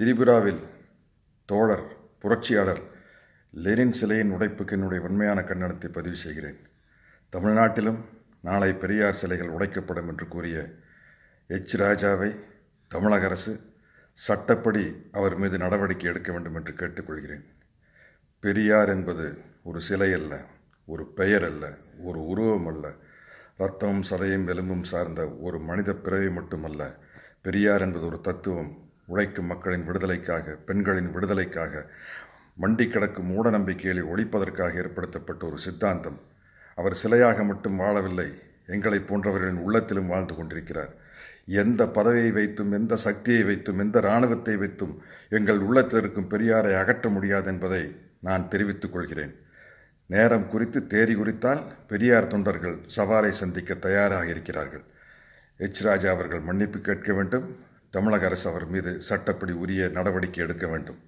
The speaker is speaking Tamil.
திரிபுராவில் தோழர் புரட்சியாளர் லெனின் சிலையின் உடைப்புக்கு என்னுடைய உண்மையான கண்டனத்தை பதிவு செய்கிறேன் தமிழ்நாட்டிலும் நாளை பெரியார் சிலைகள் உடைக்கப்படும் என்று கூறிய எச் ராஜாவை தமிழக அரசு சட்டப்படி அவர் மீது நடவடிக்கை எடுக்க வேண்டும் என்று கேட்டுக்கொள்கிறேன் பெரியார் என்பது ஒரு சிலை அல்ல ஒரு பெயர் அல்ல ஒரு உருவம் அல்ல ரத்தமும் சதையும் எலும்பும் சார்ந்த ஒரு மனித பிறவி மட்டுமல்ல பெரியார் என்பது ஒரு தத்துவம் உழைக்கும் மக்களின் விடுதலைக்காக பெண்களின் விடுதலைக்காக மண்டி கிடக்கும் மூட நம்பிக்கைகளை ஒழிப்பதற்காக ஏற்படுத்தப்பட்ட ஒரு சித்தாந்தம் அவர் சிலையாக மட்டும் வாழவில்லை எங்களை போன்றவர்களின் உள்ளத்திலும் வாழ்ந்து கொண்டிருக்கிறார் எந்த பதவியை வைத்தும் எந்த சக்தியை வைத்தும் எந்த இராணுவத்தை வைத்தும் எங்கள் உள்ளத்தில் இருக்கும் பெரியாரை அகற்ற முடியாது என்பதை நான் தெரிவித்துக் கொள்கிறேன் நேரம் குறித்து தேறி குறித்தால் பெரியார் தொண்டர்கள் சவாலை சந்திக்க தயாராக இருக்கிறார்கள் எச் ராஜா அவர்கள் மன்னிப்பு கேட்க வேண்டும் தமிழக அரசு அவர் மீது சட்டப்படி உரிய நடவடிக்கை எடுக்க வேண்டும்